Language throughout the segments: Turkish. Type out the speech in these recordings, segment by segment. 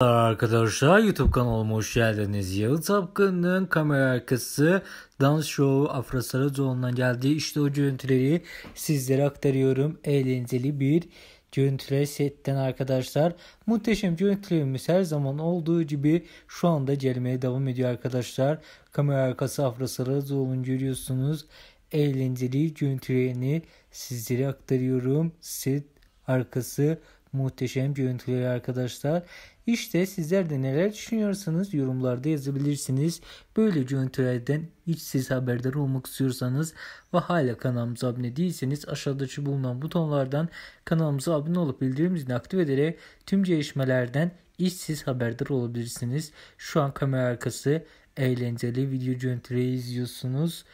Arkadaşlar YouTube kanalıma hoş geldiniz. Yalı Tapkın'ın kamera arkası dans show Afra Saracoğlu'ndan geldiği işte o görüntüleri sizlere aktarıyorum. Eğlenceli bir görüntüler setten arkadaşlar. Muhteşem görüntülerimiz her zaman olduğu gibi şu anda gelmeye devam ediyor arkadaşlar. Kamera arkası Afra Saracoğlu'nu görüyorsunuz. Eğlenceli görüntülerini sizlere aktarıyorum. Set arkası Muhteşem görüntüleri arkadaşlar. İşte sizler de neler düşünüyorsanız yorumlarda yazabilirsiniz. Böyle görüntülerden hiç siz haberdar olmak istiyorsanız ve hala kanalımıza abone değilseniz aşağıdaki bulunan butonlardan kanalımıza abone olup bildirim zilini aktif ederek tüm gelişmelerden hiç siz haberdar olabilirsiniz. Şu an kamera arkası eğlenceli video görüntüleri izliyorsunuz.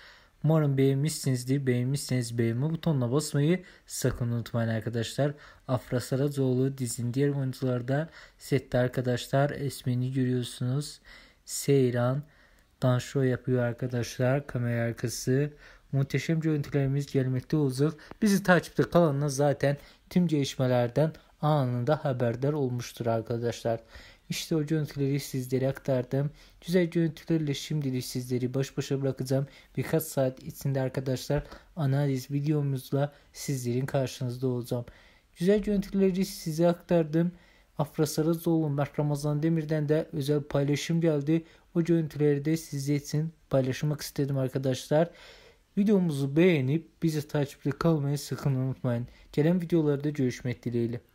Umarım beğenmişsinizdir. Beğenmişseniz beğenme butonuna basmayı sakın unutmayın arkadaşlar. Afra Saracoğlu dizinin diğer oyuncularda sette arkadaşlar. Esmeni görüyorsunuz. Seyran danşo yapıyor arkadaşlar. Kamera arkası. Muhteşem görüntülerimiz gelmekte olacak. Bizi takipte kalanına zaten tüm gelişmelerden anında haberdar olmuştur arkadaşlar. İşte o görüntüleri sizlere aktardım. Güzel görüntülerle şimdilik sizleri baş başa bırakacağım. Birkaç saat içinde arkadaşlar analiz videomuzla sizlerin karşınızda olacağım. Güzel görüntüleri size aktardım. Afra Sarızoğlu, Mert Ramazan Demir'den de özel paylaşım geldi. O görüntüleri de sizler için paylaşmak istedim arkadaşlar. Videomuzu beğenip bizi takipte kalmayı sakın unutmayın. Gelen videolarda görüşmek dileğiyle.